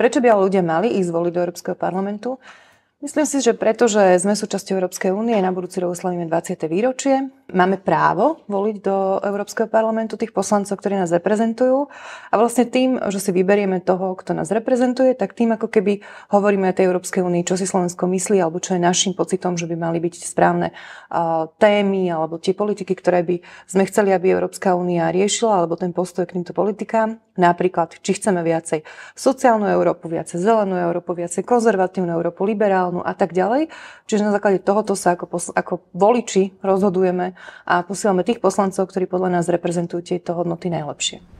Prečo by ale ľudia mali ísť voliť do Európskeho parlamentu? Myslím si, že preto, že sme súčasťou Európskej únie, na budúci rok oslavíme 20. výročie máme právo voliť do Európskeho parlamentu tých poslancov, ktorí nás reprezentujú. A vlastne tým, že si vyberieme toho, kto nás reprezentuje, tak tým ako keby hovoríme aj tej Európskej únii, čo si Slovensko myslí, alebo čo je našim pocitom, že by mali byť správne uh, témy, alebo tie politiky, ktoré by sme chceli, aby Európska únia riešila, alebo ten postoj k týmto politikám. Napríklad, či chceme viacej sociálnu Európu, viacej zelenú Európu, viacej konzervatívnu Európu, liberálnu a tak ďalej. Čiže na základe tohoto sa ako, ako voliči rozhodujeme, a posielame tých poslancov, ktorí podľa nás reprezentujú tieto hodnoty najlepšie.